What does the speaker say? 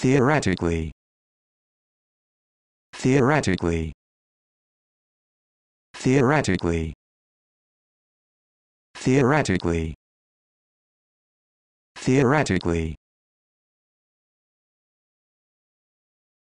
theoretically theoretically theoretically theoretically theoretically